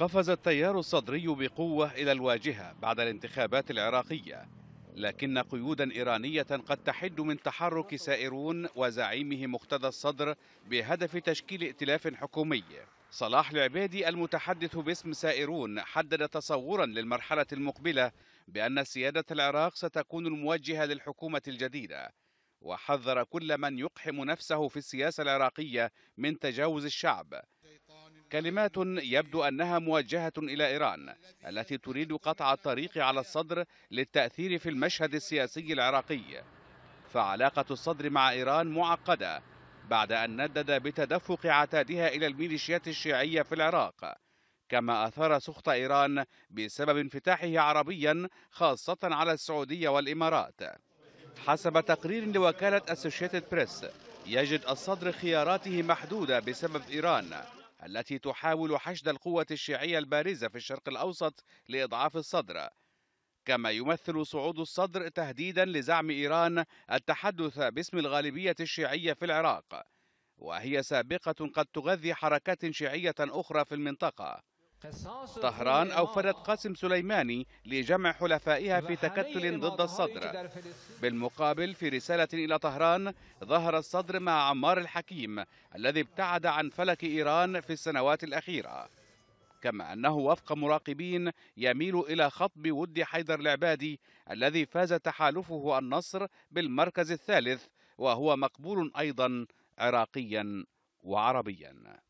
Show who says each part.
Speaker 1: قفز التيار الصدري بقوة إلى الواجهة بعد الانتخابات العراقية لكن قيودا إيرانية قد تحد من تحرك سائرون وزعيمه مقتدى الصدر بهدف تشكيل ائتلاف حكومي صلاح العبادي المتحدث باسم سائرون حدد تصورا للمرحلة المقبلة بأن سيادة العراق ستكون الموجهة للحكومة الجديدة وحذر كل من يقحم نفسه في السياسة العراقية من تجاوز الشعب كلمات يبدو أنها موجهة إلى إيران التي تريد قطع الطريق على الصدر للتأثير في المشهد السياسي العراقي فعلاقة الصدر مع إيران معقدة بعد أن ندد بتدفق عتادها إلى الميليشيات الشيعية في العراق كما أثار سخط إيران بسبب انفتاحه عربيا خاصة على السعودية والإمارات حسب تقرير لوكالة أسوشيتد بريس يجد الصدر خياراته محدودة بسبب إيران التي تحاول حشد القوة الشيعية البارزة في الشرق الأوسط لإضعاف الصدر كما يمثل صعود الصدر تهديدا لزعم إيران التحدث باسم الغالبية الشيعية في العراق وهي سابقة قد تغذي حركات شيعية أخرى في المنطقة
Speaker 2: طهران أوفدت
Speaker 1: قاسم سليماني لجمع حلفائها في تكتل ضد الصدر بالمقابل في رسالة إلى طهران ظهر الصدر مع عمار الحكيم الذي ابتعد عن فلك إيران في السنوات الأخيرة كما أنه وفق مراقبين يميل إلى خطب ود حيدر العبادي الذي فاز تحالفه النصر بالمركز الثالث وهو مقبول أيضا عراقيا وعربيا